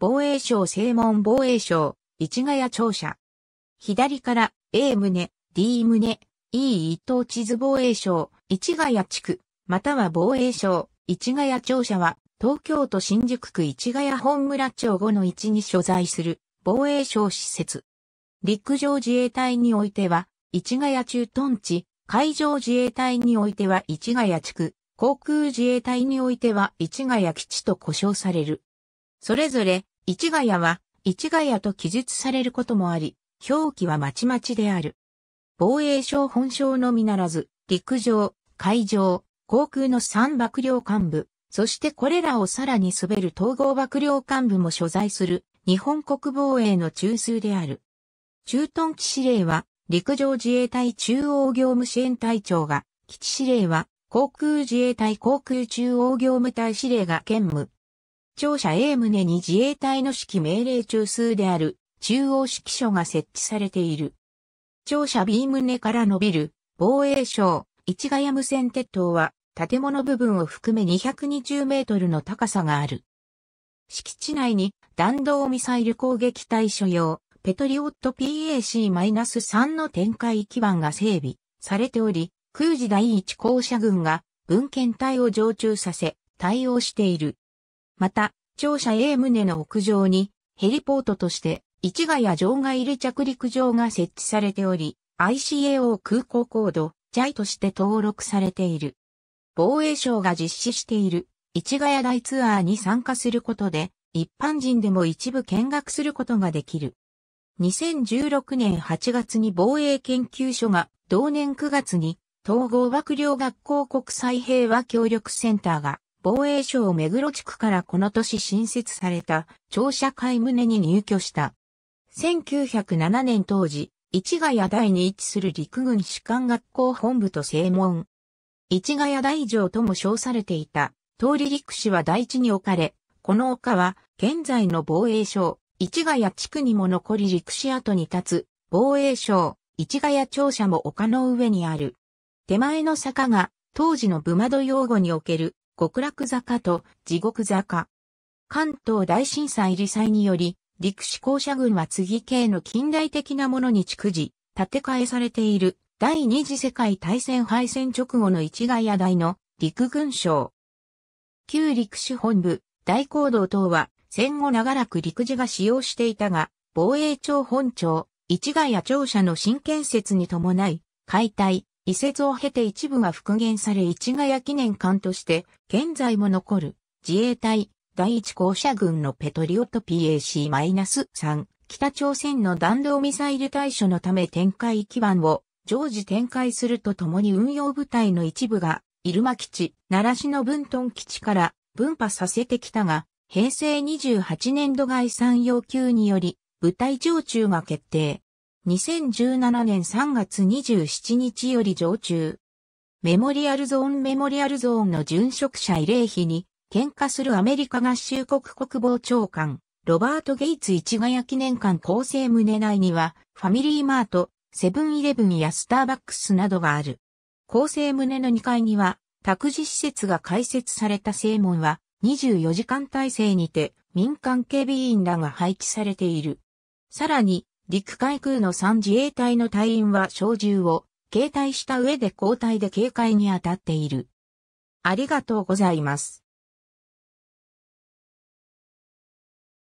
防衛省正門防衛省、市ヶ谷庁舎。左から A 棟、D 棟、E 一等地図防衛省、市ヶ谷地区、または防衛省、市ヶ谷庁舎は、東京都新宿区市ヶ谷本村町5の1に所在する防衛省施設。陸上自衛隊においては、市ヶ谷駐屯地、海上自衛隊においては市ヶ谷地区、航空自衛隊においては市ヶ谷基地と呼称される。それぞれ市ヶ谷は、市ヶ谷と記述されることもあり、表記はまちまちである。防衛省本省のみならず、陸上、海上、航空の三幕僚幹部、そしてこれらをさらに滑る統合幕僚幹部も所在する、日本国防衛の中枢である。駐屯基司令は、陸上自衛隊中央業務支援隊長が、基地司令は、航空自衛隊航空中央業務隊司令が兼務。庁舎 A 棟に自衛隊の指揮命令中枢である中央指揮所が設置されている。庁舎 B 棟から伸びる防衛省市ヶ谷無線鉄塔は建物部分を含め220メートルの高さがある。敷地内に弾道ミサイル攻撃対処用ペトリオット PAC-3 の展開基盤が整備されており、空自第一校舎軍が文献隊を常駐させ対応している。また、庁舎 A 棟の屋上に、ヘリポートとして、市ヶ谷場外離着陸場が設置されており、ICAO 空港コード、JI として登録されている。防衛省が実施している、市ヶ谷大ツアーに参加することで、一般人でも一部見学することができる。2016年8月に防衛研究所が、同年9月に、統合幕僚学校国際平和協力センターが防衛省目黒地区からこの年新設された庁舎会棟に入居した。1907年当時、市ヶ谷台に位置する陸軍士官学校本部と正門。市ヶ谷台城とも称されていた、通り陸士は台地に置かれ、この丘は現在の防衛省、市ヶ谷地区にも残り陸士跡に立つ、防衛省、市ヶ谷庁舎も丘の上にある。手前の坂が当時の部窓用語における極楽坂と地獄坂。関東大震災理災により、陸士校舎群は次系の近代的なものに逐次、建て替えされている第二次世界大戦敗戦直後の一概野大の陸軍省。旧陸士本部、大行動等は戦後長らく陸自が使用していたが、防衛庁本庁、一概野庁舎の新建設に伴い、解体、移設を経て一部が復元され市ヶ谷記念館として現在も残る自衛隊第一校舎軍のペトリオット PAC-3 北朝鮮の弾道ミサイル対処のため展開基盤を常時展開するとともに運用部隊の一部が入間基地、奈良市の分屯基地から分派させてきたが平成28年度外産要求により部隊常駐が決定。2017年3月27日より常駐。メモリアルゾーンメモリアルゾーンの殉職者慰霊碑に、喧嘩するアメリカ合衆国国防長官、ロバート・ゲイツ市ヶ谷記念館構成胸内には、ファミリーマート、セブンイレブンやスターバックスなどがある。構成胸の2階には、託児施設が開設された正門は、24時間体制にて民間警備員らが配置されている。さらに、陸海空の3自衛隊の隊員は小銃を携帯した上で交代で警戒に当たっている。ありがとうございます。